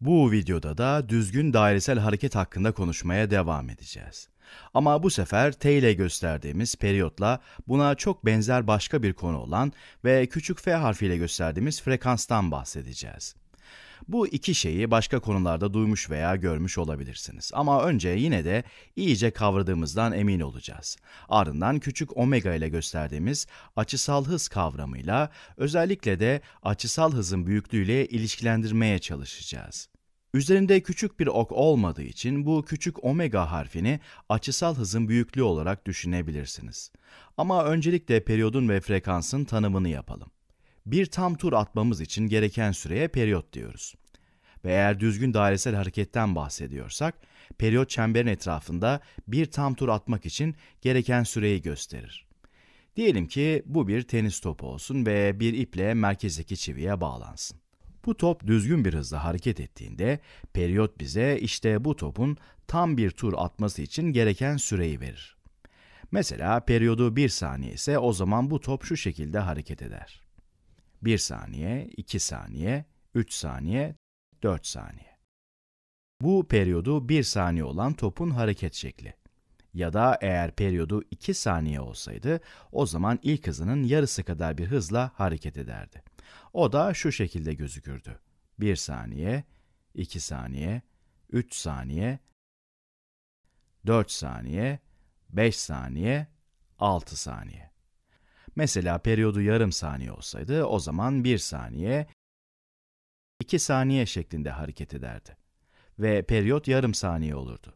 Bu videoda da düzgün dairesel hareket hakkında konuşmaya devam edeceğiz. Ama bu sefer T ile gösterdiğimiz periyotla buna çok benzer başka bir konu olan ve küçük f harfiyle gösterdiğimiz frekanstan bahsedeceğiz. Bu iki şeyi başka konularda duymuş veya görmüş olabilirsiniz. Ama önce yine de iyice kavradığımızdan emin olacağız. Ardından küçük omega ile gösterdiğimiz açısal hız kavramıyla özellikle de açısal hızın büyüklüğüyle ilişkilendirmeye çalışacağız. Üzerinde küçük bir ok olmadığı için bu küçük omega harfini açısal hızın büyüklüğü olarak düşünebilirsiniz. Ama öncelikle periyodun ve frekansın tanımını yapalım bir tam tur atmamız için gereken süreye periyot diyoruz. Ve eğer düzgün dairesel hareketten bahsediyorsak, periyot çemberin etrafında bir tam tur atmak için gereken süreyi gösterir. Diyelim ki bu bir tenis topu olsun ve bir iple merkezdeki çiviye bağlansın. Bu top düzgün bir hızla hareket ettiğinde periyot bize işte bu topun tam bir tur atması için gereken süreyi verir. Mesela periyodu 1 saniye ise o zaman bu top şu şekilde hareket eder. 1 saniye, 2 saniye, 3 saniye, 4 saniye. Bu periyodu 1 saniye olan topun hareket şekli. Ya da eğer periyodu 2 saniye olsaydı, o zaman ilk hızının yarısı kadar bir hızla hareket ederdi. O da şu şekilde gözükürdü. 1 saniye, 2 saniye, 3 saniye, 4 saniye, 5 saniye, 6 saniye. Mesela periyodu yarım saniye olsaydı o zaman 1 saniye, 2 saniye şeklinde hareket ederdi. Ve periyot yarım saniye olurdu.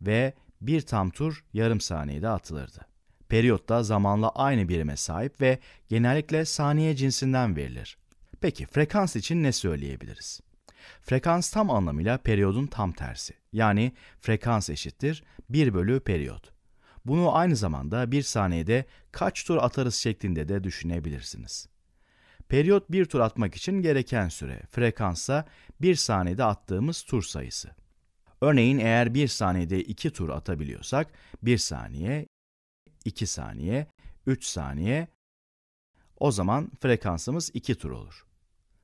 Ve bir tam tur yarım saniyede atılırdı. Periyot da zamanla aynı birime sahip ve genellikle saniye cinsinden verilir. Peki frekans için ne söyleyebiliriz? Frekans tam anlamıyla periyodun tam tersi. Yani frekans eşittir 1 bölü periyot. Bunu aynı zamanda bir saniyede kaç tur atarız şeklinde de düşünebilirsiniz. Periyot bir tur atmak için gereken süre, frekansa bir saniyede attığımız tur sayısı. Örneğin eğer bir saniyede iki tur atabiliyorsak, bir saniye, iki saniye, üç saniye, o zaman frekansımız iki tur olur.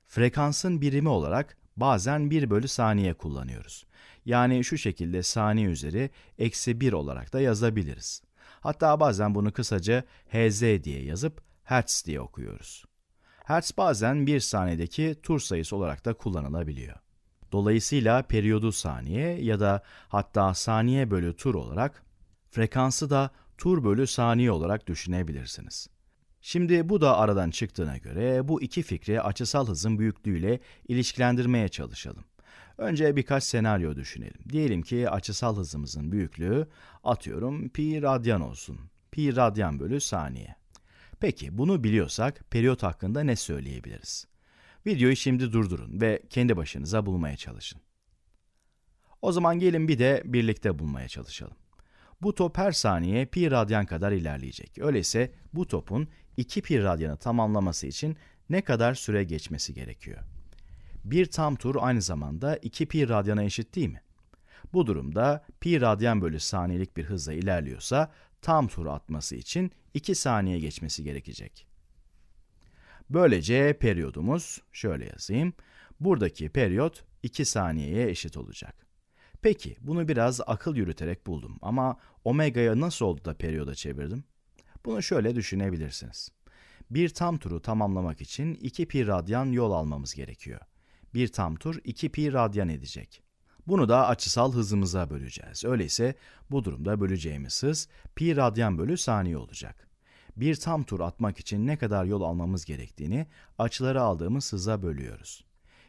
Frekansın birimi olarak Bazen 1 bölü saniye kullanıyoruz. Yani şu şekilde saniye üzeri eksi 1 olarak da yazabiliriz. Hatta bazen bunu kısaca Hz diye yazıp Hertz diye okuyoruz. Hertz bazen 1 saniyedeki tur sayısı olarak da kullanılabiliyor. Dolayısıyla periyodu saniye ya da hatta saniye bölü tur olarak, frekansı da tur bölü saniye olarak düşünebilirsiniz. Şimdi bu da aradan çıktığına göre bu iki fikri açısal hızın büyüklüğüyle ilişkilendirmeye çalışalım. Önce birkaç senaryo düşünelim. Diyelim ki açısal hızımızın büyüklüğü atıyorum pi radyan olsun. Pi radyan bölü saniye. Peki bunu biliyorsak periyot hakkında ne söyleyebiliriz? Videoyu şimdi durdurun ve kendi başınıza bulmaya çalışın. O zaman gelin bir de birlikte bulmaya çalışalım. Bu top her saniye pi radyan kadar ilerleyecek. Öyleyse bu topun 2 pi radyanı tamamlaması için ne kadar süre geçmesi gerekiyor? Bir tam tur aynı zamanda 2 pi radyana eşit değil mi? Bu durumda pi radyan bölü saniyelik bir hızla ilerliyorsa tam tur atması için 2 saniye geçmesi gerekecek. Böylece periyodumuz şöyle yazayım. Buradaki periyot 2 saniyeye eşit olacak. Peki bunu biraz akıl yürüterek buldum ama omega'ya nasıl oldu da periyoda çevirdim? Bunu şöyle düşünebilirsiniz. Bir tam turu tamamlamak için 2 pi radyan yol almamız gerekiyor. Bir tam tur 2 pi radyan edecek. Bunu da açısal hızımıza böleceğiz. Öyleyse bu durumda böleceğimiz hız pi radyan bölü saniye olacak. Bir tam tur atmak için ne kadar yol almamız gerektiğini açıları aldığımız hıza bölüyoruz.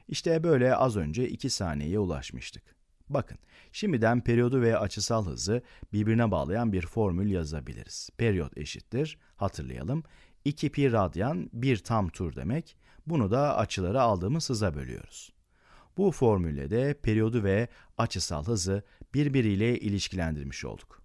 İşte böyle az önce 2 saniyeye ulaşmıştık. Bakın, şimdiden periyodu ve açısal hızı birbirine bağlayan bir formül yazabiliriz. Periyot eşittir, hatırlayalım, 2 pi radyan bir tam tur demek. Bunu da açıları aldığımız hıza bölüyoruz. Bu formülle de periyodu ve açısal hızı birbiriyle ilişkilendirmiş olduk.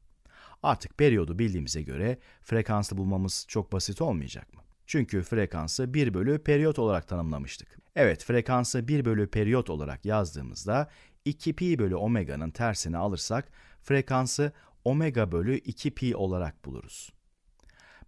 Artık periyodu bildiğimize göre frekansı bulmamız çok basit olmayacak mı? Çünkü frekansı 1 bölü periyot olarak tanımlamıştık. Evet frekansı 1 bölü periyot olarak yazdığımızda 2 pi bölü omega'nın tersini alırsak frekansı omega bölü 2 pi olarak buluruz.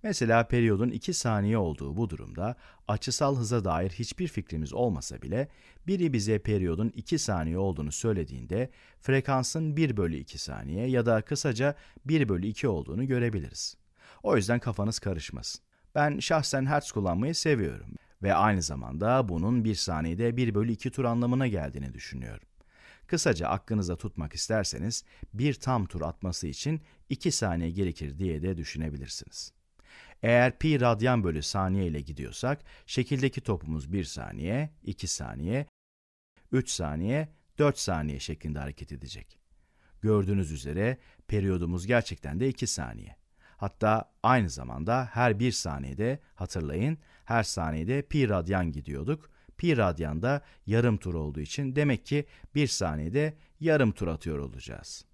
Mesela periyodun 2 saniye olduğu bu durumda açısal hıza dair hiçbir fikrimiz olmasa bile biri bize periyodun 2 saniye olduğunu söylediğinde frekansın 1 bölü 2 saniye ya da kısaca 1 bölü 2 olduğunu görebiliriz. O yüzden kafanız karışmasın. Ben şahsen hertz kullanmayı seviyorum ve aynı zamanda bunun bir saniyede 1 bölü 2 tur anlamına geldiğini düşünüyorum. Kısaca aklınıza tutmak isterseniz bir tam tur atması için 2 saniye gerekir diye de düşünebilirsiniz. Eğer pi radyan bölü saniye ile gidiyorsak şekildeki topumuz 1 saniye, 2 saniye, 3 saniye, 4 saniye şeklinde hareket edecek. Gördüğünüz üzere periyodumuz gerçekten de 2 saniye. Hatta aynı zamanda her bir saniyede hatırlayın her saniyede pi radyan gidiyorduk. Pi radyan da yarım tur olduğu için demek ki bir saniyede yarım tur atıyor olacağız.''